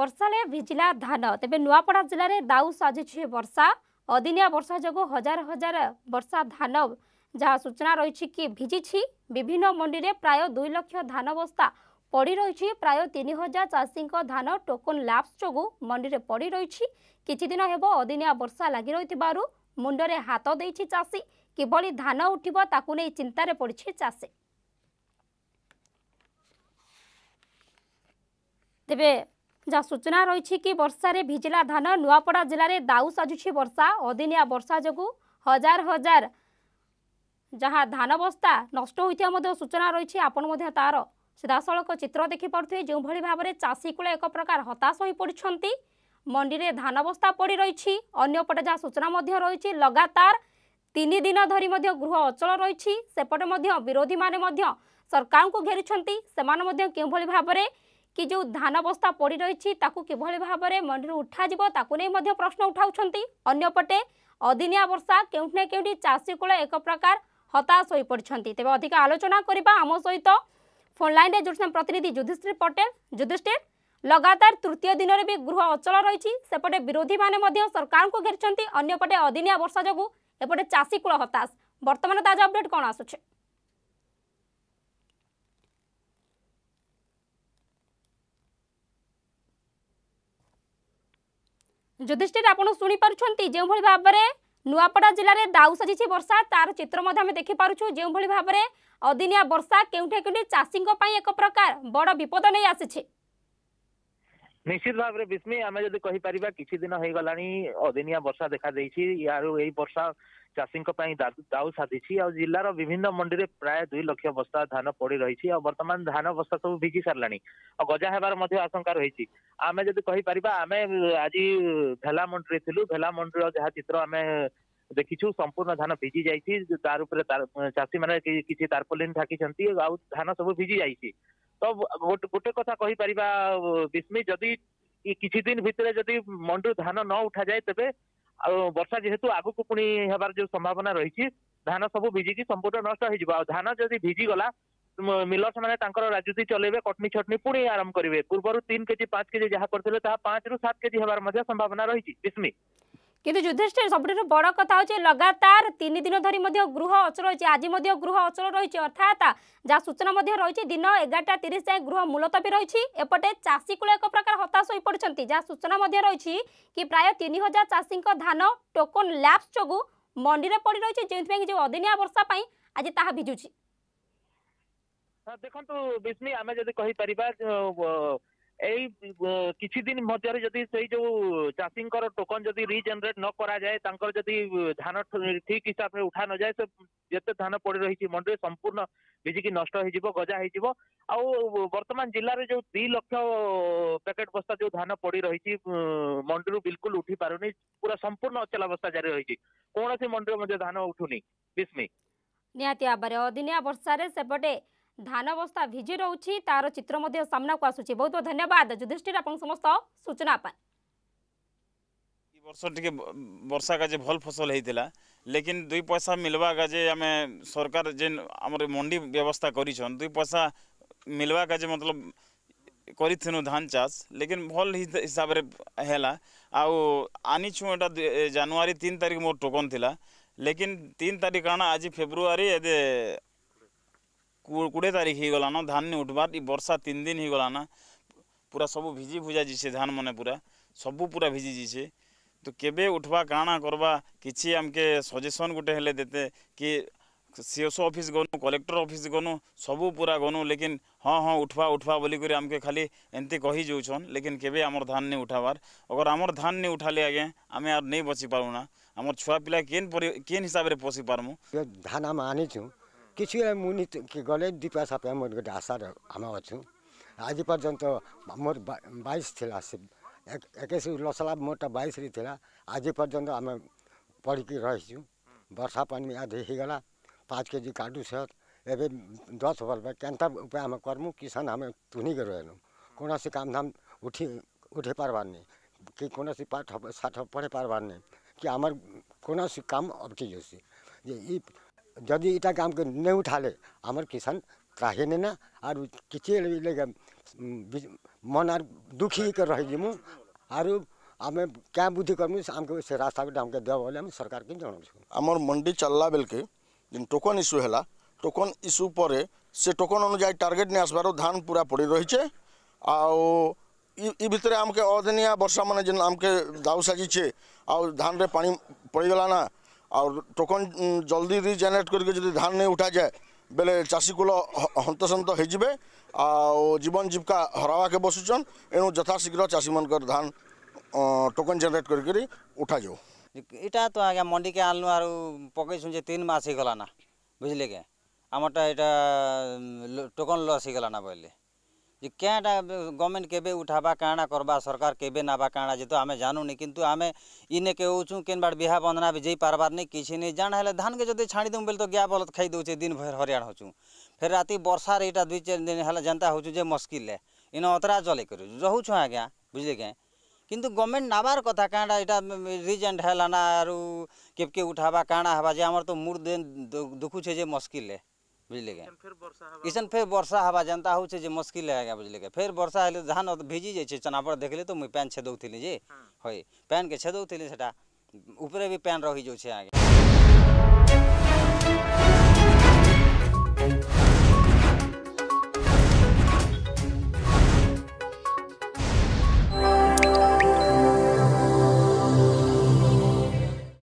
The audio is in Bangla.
ବର୍ଷାରେ ଭିଜିଲା ଧାନ ତେବେ ନୂଆପଡ଼ା ଜିଲ୍ଲାରେ ଦାଉ ସାଜିଛି ବର୍ଷା ଅଦିନିଆ ବର୍ଷା ଯୋଗୁଁ ହଜାର ହଜାର ବର୍ଷା ଧାନ ଯାହା ସୂଚନା ରହିଛି କି ଭିଜିଛି ବିଭିନ୍ନ ମଣ୍ଡିରେ ପ୍ରାୟ ଦୁଇ ଲକ୍ଷ ଧାନ ବସ୍ତା ପଡ଼ି ରହିଛି ପ୍ରାୟ ତିନି ହଜାର ଚାଷୀଙ୍କ ଧାନ ଟୋକନ୍ ଲାପ୍ସ ଯୋଗୁଁ ମଣ୍ଡିରେ ପଡ଼ି ରହିଛି କିଛି ଦିନ ହେବ ଅଦିନିଆ ବର୍ଷା ଲାଗି ରହିଥିବାରୁ ମୁଣ୍ଡରେ ହାତ ଦେଇଛି ଚାଷୀ କିଭଳି ଧାନ ଉଠିବ ତାକୁ ନେଇ ଚିନ୍ତାରେ ପଡ଼ିଛି ଚାଷୀ ତେବେ যা সূচনা রয়েছে কি বর্ষার ভিজিলা ধান নুয়াপড়া জেলার দাউ সাজুছি বর্ষা অদিনিয়া বর্ষা যোগ হাজার হাজার যা ধান বস্তা নষ্ট হয়ে সূচনা রয়েছে আপনার তার সিধাসলক চিত্র দেখিপারে যেভাবে ভাবে চাষীকূল এক প্রকার হতাশ হয়ে পড়ছেন মন্ডিরে ধান বস্তা পড়ে রয়েছে অন্যপটে যা সূচনা রয়েছে লগাতার তিন দিন ধরি গৃহ অচল রয়েছে সেপটে বিরোধী মানে সরকারকে ঘেরিছেন সেভাবে ভাবে କି ଯେଉଁ ଧାନ ବସ୍ତା ପଡ଼ି ରହିଛି ତାକୁ କିଭଳି ଭାବରେ ମଣ୍ଡିରୁ ଉଠାଯିବ ତାକୁ ନେଇ ମଧ୍ୟ ପ୍ରଶ୍ନ ଉଠାଉଛନ୍ତି ଅନ୍ୟପଟେ ଅଦିନିଆ ବର୍ଷା କେଉଁଠି ନା କେଉଁଠି ଚାଷୀକୂଳ ଏକ ପ୍ରକାର ହତାଶ ହୋଇପଡ଼ିଛନ୍ତି ତେବେ ଅଧିକ ଆଲୋଚନା କରିବା ଆମ ସହିତ ଫୋନ୍ ଲାଇନ୍ରେ ଯୋଡ଼ିଛନ୍ତି ପ୍ରତିନିଧି ଯୁଧିଷ୍ଠିର ପଟେଲ ଯୁଧିଷ୍ଠିର ଲଗାତାର ତୃତୀୟ ଦିନରେ ବି ଗୃହ ଅଚଳ ରହିଛି ସେପଟେ ବିରୋଧୀମାନେ ମଧ୍ୟ ସରକାରଙ୍କୁ ଘେରିଛନ୍ତି ଅନ୍ୟପଟେ ଅଦିନିଆ ବର୍ଷା ଯୋଗୁଁ ଏପଟେ ଚାଷୀକୂଳ ହତାଶ ବର୍ତ୍ତମାନ ତାଜା ଅପଡେଟ୍ କ'ଣ ଆସୁଛି যুধিষ্ঠির আপনার শুনেপারুচ্ছেন যেভাবে ভাবে নুয়াপড়া জেলার দাউ সাজিছে বর্ষা তার চিত্র আমি দেখিপারুছু যেভাবে ভাবে অদিনিয়া বর্ষা কেউঠে কেউঠি চাষী এক প্রকার বড় বিপদ নিয়ে আসিছে নিশ্চিত ভাবে বিস্মী আমি যদি কহিপার কিছু দিন হয়ে গলা অদিনিয়া বর্ষা দেখা দিয়েছি ইয়ার এই বর্ষা ଚାଷୀଙ୍କ ପାଇଁ ଦାଉ ସାଧିଛି ଆଉ ଜିଲ୍ଲାର ବିଭିନ୍ନ ମଣ୍ଡିରେ ପ୍ରାୟ ଦୁଇ ଲକ୍ଷ ବସ୍ତା ଧାନ ପଡି ରହିଛି ଆଉ ବର୍ତ୍ତମାନ ଧାନ ବସ୍ତା ସବୁ ଭିଜି ସାରିଲାଣି ଆଉ ଗଜା ହେବାର ମଧ୍ୟ ଆଶଙ୍କା ରହିଛି ଆମେ ଯଦି କହିପାରିବା ଆମେ ଆଜି ଭେଲା ମଣ୍ଡିରେ ଥିଲୁ ଭେଲା ମଣ୍ଡିର ଯାହା ଚିତ୍ର ଆମେ ଦେଖିଛୁ ସମ୍ପୂର୍ଣ୍ଣ ଧାନ ଭିଜି ଯାଇଛି ତାର ଉପରେ ଚାଷୀମାନେ କିଛି ତାରପୋଲିନ ଢାକିଛନ୍ତି ଆଉ ଧାନ ସବୁ ଭିଜି ଯାଇଛି ତ ଗୋଟେ କଥା କହିପାରିବା ବିସ୍ମି ଯଦି କିଛି ଦିନ ଭିତରେ ଯଦି ମଣ୍ଡିରୁ ଧାନ ନ ଉଠାଯାଏ ତେବେ ଆଉ ବର୍ଷା ଯେହେତୁ ଆଗକୁ ପୁଣି ହେବାର ଯୋଉ ସମ୍ଭାବନା ରହିଛି ଧାନ ସବୁ ଭିଜିକି ସମ୍ପୂର୍ଣ୍ଣ ନଷ୍ଟ ହେଇଯିବ ଆଉ ଧାନ ଯଦି ଭିଜିଗଲା ମିଲର୍ସ ମାନେ ତାଙ୍କର ରାଜୁତି ଚଲେଇବେ କଟନୀ ଛଟନୀ ପୁଣି ଆରମ୍ଭ କରିବେ ପୂର୍ବରୁ ତିନି କେଜି ପାଞ୍ଚ କେଜି ଯାହା କରିଥିଲେ ତାହା ପାଞ୍ଚରୁ ସାତ କେଜି ହେବାର ମଧ୍ୟ ସମ୍ଭାବନା ରହିଛି ବିସ୍ମି কিন্তু যুধিষ্ঠির সবুঠার বড় কথা হচ্ছে লগাতার তিন দিন ধর গৃহ অচল রয়েছে আজ গৃহ অচল রয়েছে অর্থাৎ যা সূচনা রয়েছে দিন এগারটা তিরিশ যায় গৃহ মূলতবী রয়েছে এপটে চাষী কূল এক প্রকার হতাশ হয়ে পড়ছেন যা সূচনা রয়েছে কি প্রায় তিন হাজার চাষী ধান টোকন ল্যাপস যোগু ମଣ୍ଡିରେ ପଡି রয়েছে যে অদিনিয়া বর্ষা পাই আজ ଆଜି ভিজুছি দেখুন ଦେଖନ୍ତୁ আমি যদি ଯଦି କହିପାରିବା এই কিছুদিন ମଧ୍ୟରେ ଯଦି ସେଇ ଯୋଉ ଚାଷୀଙ୍କର ଟୋକନ ଯଦି ରିଜେନେରେଟ ନ କରାଯାଏ ତାଙ୍କର ଯଦି ଧାନ ଠିକ ହିସାବରେ ଉଠା ନଯାଏ ସେ ଯେତେ ଧାନ ପଡି ରହିଛି ମଣ୍ଡିରେ ସମ୍ପୂର୍ଣ୍ଣ ଭିଜିକି ନଷ୍ଟ ହେଇଯିବ ଗଜା ହେଇଯିବ ଆଉ ବର୍ତ୍ତମାନ ଜିଲ୍ଲାରେ ଯୋଉ ଦି ଲକ୍ଷ ପ୍ୟାକେଟ ବସ୍ତା ଯୋଉ ଧାନ ପଡି ରହିଛି ମଣ୍ଡିରୁ ବିଲକୁଲ ଉଠି ପାରୁନି ପୁରା ସମ୍ପୂର୍ଣ୍ଣ ଅଚଲାବସ୍ଥା ଜାରି ରହିଛି କୌଣସି ମଣ୍ଡିରେ ମଧ୍ୟ ଧାନ ଉଠୁନି ବିସ୍ମି ନିହାତି ଭାବରେ ଅଦିନିଆ ବର୍ଷାରେ ସେପଟେ ধান অবস্থা ভিজি রয়েছে তার চিত্র মধ্যে সামনাকু আসুচি বহুত বহুত ধন্যবাদ যুধিষ্ঠির আপনার সমস্ত সূচনা পাই বর্ষ টিকে বর্ষা কাজে ভাল ফসল হয়েছিল লেকিন দুই পয়সা মিলবা কাজে আমি সরকার যে আমার মন্ডি ব্যবস্থা করেছেন দুই পয়সা মিলবা কাজে মতলব କରିଥିନୁ ଧାନ ଚାଷ ଲେକିନ୍ ଭଲ ହିସାବରେ ହେଲା ଆଉ ଆନିଛୁ ଏଇଟା ଜାନୁଆରୀ ତିନି ତାରିଖ ମୋର ଟୋକନ୍ ଥିଲା ଲେକିନ୍ ତିନି ତାରିଖ କାଣା ଆଜି ଫେବୃଆରୀ ଏବେ कोड़े तारीख हो গলান धान नहीं উঠবার ই বর্ষা তিন দিন হয়ে গলান পুরা সবু ভিজি ভুজা যাইছে ধান মানে পুরা সবু পুরা ভিজি যাইছে তো কেবে উঠবা কাণা করবা কিছু আমকে সজেসন গোটে হলে দেতে কি सीओसो ऑफिस गनु कलेक्टर ऑफिस गनु सब पूरा गनु लेकिन हाँ हाँ उठवा उठवा बोली आमके खाली एंती कही जाऊन लेकिन केवे आमर धान नहीं उठावार अगर आमर धान नहीं उठाले आगे आम आर नहीं बची पारूना आम छुआ पिला केन हिसाब से पोषी पारमु धान आम आनी କିଛି ମୁଇଁ ଗଲେ ଦୁଇ ପଇସା ପାଇଁ ମୋର ଗୋଟେ ଆଶାରେ ଆମେ ଅଛୁ ଆଜି ପର୍ଯ୍ୟନ୍ତ ମୋର ବାଇଶ ଥିଲା ସେ ଏକୋଇଶ ଲସଲା ମୋରଟା ବାଇଶରେ ଥିଲା ଆଜି ପର୍ଯ୍ୟନ୍ତ ଆମେ ପଡ଼ିକି ରହିଛୁ ବର୍ଷା ପାଣି ଆଜି ହେଇଗଲା ପାଞ୍ଚ କେଜି କାଟୁଛ ଏବେ ଦଶ ବର୍ଷ କେନ୍ତା ଉପାୟ ଆମେ କର୍ମୁ କିଷାନ ଆମେ ତୁନିକି ରହିଲୁ କୌଣସି କାମ ଧାମ ଉଠି ଉଠେଇ ପାର୍ବାର୍ ନି କି କୌଣସି ପାଠ ସାଠ ପଢ଼େଇ ପାର୍ବାର୍ ନି କି ଆମର କୌଣସି କାମ ଅଟକି ଯାଉଛି ଯେ ଇ जदि এটা কামকে नहीं उठाले আমার किसान त्राहे ने ना आर किसी मन आर दुखी कर रही जी मुँ आम क्या बुद्धि करमु आमको से रास्ता गोटे हमके देव बोले सरकार के जनाऊँ आमर मंडी चलला बेल के जिन टोकन इश्यू है टोकन इश्यू पर से टोकन अनुजाई टार्गेट नहीं आसबार धान पूरा पड़ी रही है आउ इ भितर आमके अदिनिया वर्षा मान जिन आमके दाऊ साजिचे आउ धान रे पानी पड़गला ना আর টোকন জলদি রিজেনেট করি যদি ধান নেই উঠা যায় বেলে চাষীকুল হন্তসন্ত হয়েযে আীবন জীবিকা হরাওয়াকে বসুছন এণু যথাশীঘ্র চাষী মানকর ধান টোকন জেনেট করি উঠা যাও এটা তো আজ্ঞা মন্ডিকে আনলু আর পকাইছু যে তিন মাস হয়ে গলা না বুঝলে কে আমারটা এটা টোকন লস হয়ে গলা বললে যে কেনটা গভর্নমেন্ট কেবে উঠাবা কাণা করবা সরকার কেবে নাবা কাণা যেহেতু আমি জানুনি কিন্তু আমি ইনে কেউছু কেন বাড় বিহা বন্দনা বি যাই পারবার নেই কিছু নেই জাণ হলে ধানকে যদি ছাড়ি দেবু বলে তো গিয়া বলত খাই দেছে দিন ভর হরিয়াণ হচ্ছু ফের রাতে বর্ষার এইটা দুই চার দিন হলে যেনতা হচ্ছু যে মুশকিলে ইন অতরা জলে করু রহুছু আজ্ঞা বুঝলি কে কিন্তু গভর্নমেন্ট নাবার কথা কাঁটা এটা রিজেন্ট হল না আর কেবকে উঠাবা কাঁটা হবা যে আমার তো মুড় দুখুছে যে মুশকিলে बुझल गए इसन फिर वर्षा हवा जनता हूँ जो मुश्किल है बुझल गए फिर वर्षा हेले तो धान भिजी जाए चनापर देखले तो मुझे पैन छेदौली जी हई हाँ। पैन के छेदौली सेटा ऊपरे भी पैन रही जाए आगे